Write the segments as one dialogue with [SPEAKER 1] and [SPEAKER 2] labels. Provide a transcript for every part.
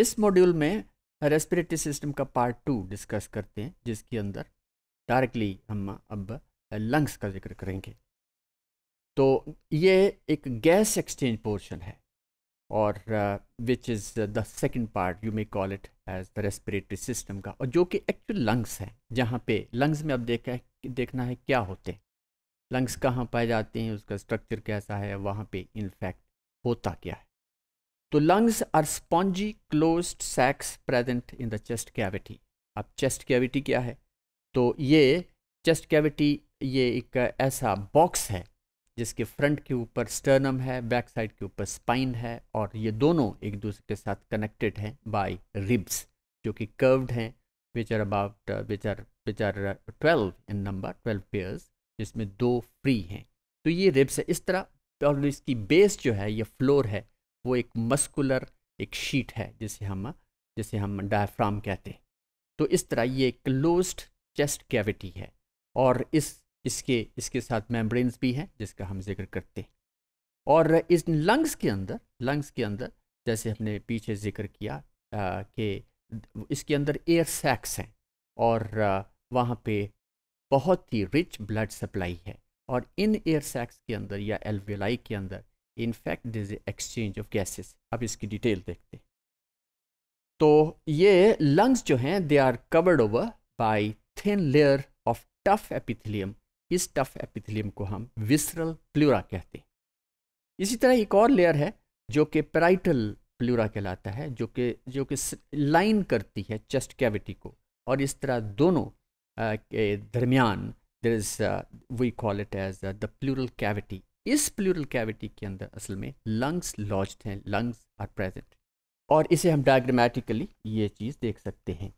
[SPEAKER 1] इस मॉड्यूल में respiratory system का पार्ट टू डिस्कस करते हैं जिसके अंदर डायरेक्टली हम अब लंग्स का जिक्र करेंगे तो ये एक गैस एक्सचेंज पोर्शन है और which is the second part you may call it as the respiratory system का और जो कि एक्चुअल लंग्स हैं जहाँ पे लंग्स में अब देखा है देखना है क्या होते हैं लंग्स कहाँ पाए जाते हैं उसका स्ट्रक्चर कैसा है वहाँ पे इनफैक्ट होता क्या है तो lungs are spongy close sacs present in the chest cavity अब चेस्ट कैविटी क्या है तो ये चेस्ट कैविटी ये एक ऐसा बॉक्स है जिसके फ्रंट के ऊपर स्टर्नम है बैक साइड के ऊपर स्पाइन है और ये दोनों एक दूसरे के साथ कनेक्टेड हैं बाय रिब्स जो कि कर्व्ड हैं which are about which are which are twelve in number twelve pairs जिसमें दो फ्री हैं तो ये रिब्स है इस तरह और इसकी बेस जो है ये फ्लोर है वो एक मस्कुलर एक शीट है जिसे हम जिसे हम डायफ्राम कहते हैं तो इस तरह ये क्लोज चेस्ट कैविटी है और इस इसके इसके साथ मेम्ब्रेन्स भी हैं जिसका हम जिक्र करते हैं और इस लंग्स के अंदर लंग्स के अंदर जैसे हमने पीछे जिक्र किया कि इसके अंदर एयर सैक्स हैं और वहाँ पे बहुत ही रिच ब्लड सप्लाई है और इन एयर सैक्स के अंदर या एल्वेलाई के अंदर in fact these exchange of gases अब इसकी डिटेल देखते हैं तो ये लंग्स जो हैं they are covered over by thin layer of tough epithelium इस टफ एपिथिलियम को हम विसरल प्लूरा कहते हैं इसी तरह एक और लेयर है जो कि पेराइटल प्लूरा कहलाता है जो कि जो कि लाइन करती है चेस्ट कैविटी को और इस तरह दोनों के दरमियान there is we call it as the pleural cavity इस प्लूरल कैविटी के अंदर असल में लंग्स लॉज हैं लंग्स आर प्रेजेंट और इसे हम डायग्रामेटिकली ये चीज़ देख सकते हैं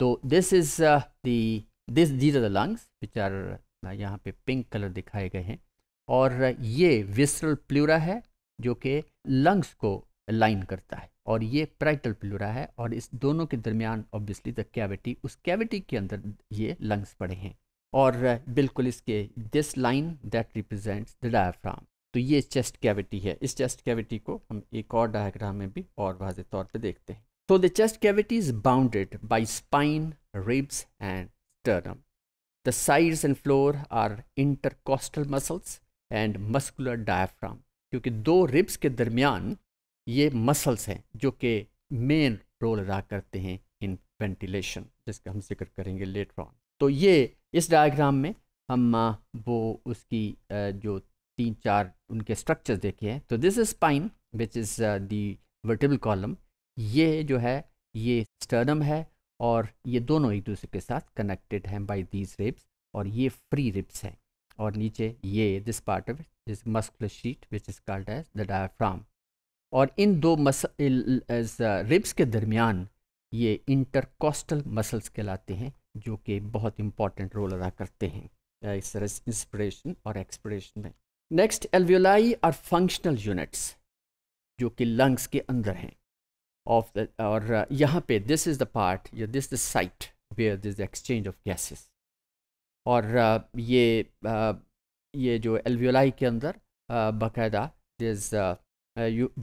[SPEAKER 1] तो this is this these are the lungs which are यहाँ पे पिंक कलर दिखाए गए हैं और ये विसरल प्लूरा है जो कि लंग्स को लाइन करता है और ये प्राइटल प्लूरा है और इस दोनों के दरमियान ऑब्वियसली द कैविटी उस कैविटी के अंदर ये लंग्स पड़े हैं और बिल्कुल इसके this line that represents the diaphragm तो ये चेस्ट कैविटी है इस चेस्ट कैविटी को हम एक और डायग्राम में भी और वाजे तौर पर देखते हैं तो the chest cavity is bounded by spine ribs and sternum the sides and floor are intercostal muscles and muscular diaphragm क्योंकि दो रिब्स के दरमियान ये मसल्स हैं जो कि मेन रोल अदा करते हैं इन वेंटिलेशन जिसका हम जिक्र करेंगे लेटर ऑन तो ये इस डायग्राम में हम वो उसकी जो तीन चार उनके स्ट्रक्चर्स देखे हैं तो this is spine which is the vertebral column ये जो है ये स्टर्नम है और ये दोनों एक दूसरे के साथ कनेक्टेड हैं बाय दीज रिब्स और ये फ्री रिब्स हैं और नीचे ये this part of this muscular sheet which is called as the diaphragm और इन दो मस रिब्स के दरमियान ये इंटरकोस्टल मसल्स कहलाते हैं जो कि बहुत इंपॉर्टेंट रोल अदा करते हैं इस तरह से इंस्परेशन और एक्सप्रेशन में नेक्स्ट एल्वियोलाई और फंक्शनल यूनिट्स जो कि लंग्स के अंदर हैं ऑफ द और uh, यहाँ पे दिस इज़ द पार्ट या this the site where this the exchange of gases और uh, ये uh, ये जो एल्वियोलाई के अंदर बाकायदा दिस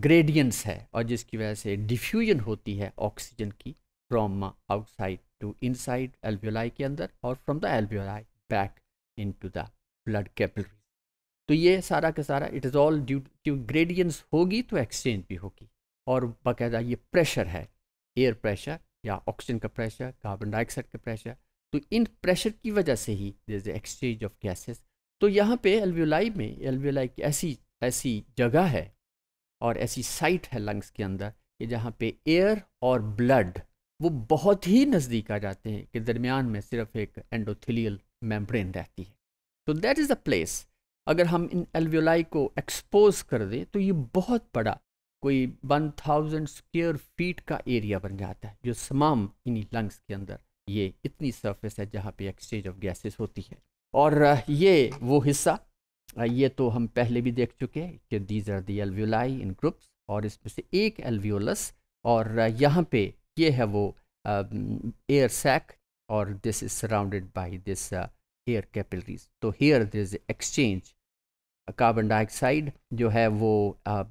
[SPEAKER 1] ग्रेडियंस है और जिसकी वजह से डिफ्यूजन होती है ऑक्सीजन की from outside to inside alveoli के अंदर और from the alveoli back into the blood capillaries तो ये सारा का सारा it is all due to gradients होगी तो एक्सचेंज भी होगी और बाकायदा ये प्रेशर है एयर प्रेशर या ऑक्सीजन का प्रेशर कार्बन डाइऑक्साइड का प्रेशर तो इन प्रेशर की वजह से ही इज एक्सचेंज ऑफ गैसेस तो यहाँ पे एल्वियोलाई में एल्वियोलाई की ऐसी ऐसी जगह है और ऐसी साइट है लंग्स के अंदर कि जहाँ पे एयर और ब्लड वो बहुत ही नज़दीक आ जाते हैं कि दरमियान में सिर्फ एक एंडोथिलियल मेम्ब्रेन रहती है तो दैट इज़ अ प्लेस अगर हम इन एलवियोलाई को एक्सपोज कर दें तो ये बहुत बड़ा कोई वन थाउजेंड स्क्र फीट का एरिया बन जाता है जो समाम इन्हीं लंग्स के अंदर ये इतनी सरफेस है जहाँ पे एक्सचेंज ऑफ गैसेस होती है और ये वो हिस्सा ये तो हम पहले भी देख चुके हैं कि these are the alveoli in groups और इसमें से एक एलवियोलस और यहाँ पे ये है वो एयर सैक और this is surrounded by this air capillaries तो here there is exchange carbon dioxide जो है वो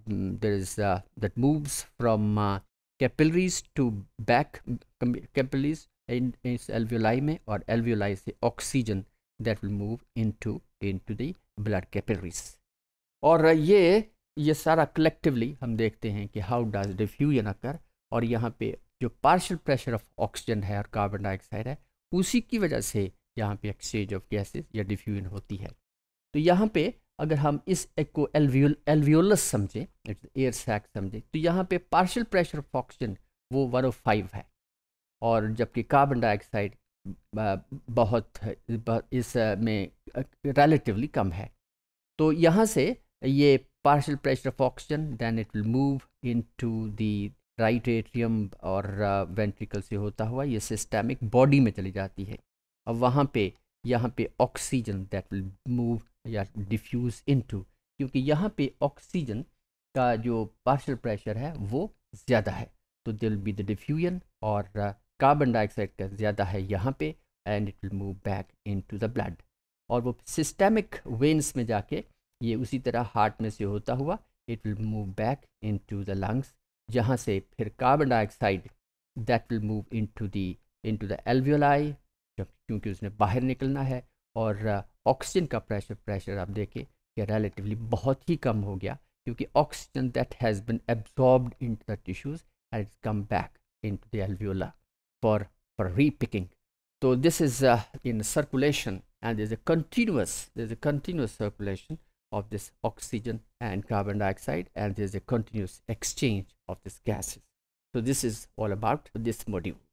[SPEAKER 1] there is that moves from capillaries to back capillaries इस एल्वियोलाई में और एल्वियोलाई से oxygen that will move into into the blood capillaries और ये ये सारा कलेक्टिवली हम देखते हैं कि हाउ डज डिफ्यूजन अकर और यहाँ पे जो पार्शल प्रेशर ऑफ ऑक्सीजन है और कार्बन डाइऑक्साइड है उसी की वजह से यहाँ पे एक्सचेंज ऑफ गैसेस या डिफ्यूजन होती है तो यहाँ पे अगर हम इस एक को एलवियोलस समझें एयर सैक समझें तो यहाँ पे पार्शल प्रेशर ऑफ ऑक्सीजन वो फाइव है और जबकि कार्बन डाइऑक्साइड बहुत इस में रिलेटिवली कम है तो यहाँ से ये pressure of oxygen oxygen it will move into the right atrium और वेंट्रिकल से होता हुआ ये सिस्टेमिक बॉडी में चली जाती है और वहाँ पे यहाँ पे ऑक्सीजन दैट विल मूव या डिफ्यूज़ इनटू क्योंकि यहाँ पे ऑक्सीजन का जो पार्शल प्रेशर है वो ज़्यादा है तो दिल बी द डिफ्यूजन और कार्बन डाइऑक्साइड का ज़्यादा है यहाँ पे and it will move back in the blood और वो सिस्टेमिक वेन्स में जाके ये उसी तरह हार्ट में से होता हुआ it will move back in the lungs जहाँ से फिर carbon dioxide that will move into the into the alveoli क्योंकि उसने बाहर निकलना है और ऑक्सीजन का प्रेशर प्रेशर आप देखें कि रिलेटिवली बहुत ही कम हो गया क्योंकि oxygen that has been absorbed in the tissues and it's come back into the alveoli for for तो this is in circulation and circulation, is a continuous continuous is a continuous circulation of this oxygen and carbon dioxide and there's a continuous exchange of these gases. So this is all about this module.